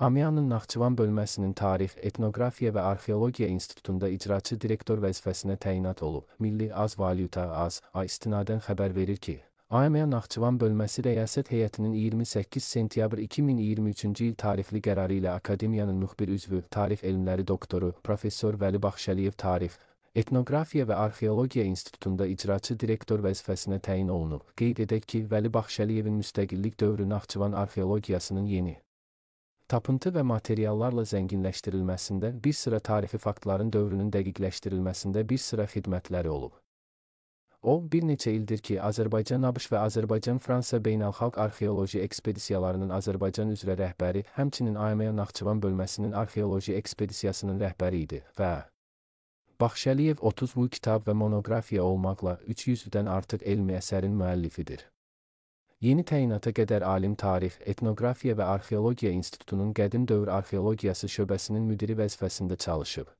Amyanın Naxçıvan bölməsinin Tarix, Etnoqrafiya və Arxeologiya İnstitutunda icraçı direktor vəzifəsinə təyinat olub. Milli Az Valyuta Az A istinadən xəbər verir ki, AMA Naxçıvan bölməsi rəyasət heyətinin 28 sentyabr 2023-cü il tarixli qərarı ilə akademiyanın müxbir üzvü, tarix elmləri doktoru, professor Vəli Baxşəliyev tarix, Etnoqrafiya və Arxeologiya İnstitutunda icraçı direktor vəzifəsinə təyin olunub. Qeyd edək ki, Vəli Baxşəliyevin müstəqillik dövrü Naxçıvan arxeologiyasının yeni tapıntı və materiallarla zənginləşdirilməsində bir sıra tarixi faktların dövrünün dəqiqləşdirilməsində bir sıra xidmətləri olub. O, bir neçə ildir ki, Azərbaycan-ABŞ və Azərbaycan-Fransa beynəlxalq arxeoloji ekspedisiyalarının Azərbaycan üzrə rəhbəri, həmçinin AMA Naxçıvan bölməsinin arxeoloji ekspedisiyasının rəhbəri idi və Baxşəliyev 30 bu kitab və monoqrafiya olmaqla 300-dən artıq elmi əsərin müəllifidir. Yeni təyinata qədər alim tarix, etnografiya və arxeologiya institutunun qədim dövr arxeologiyası şöbəsinin müdiri vəzifəsində çalışıb.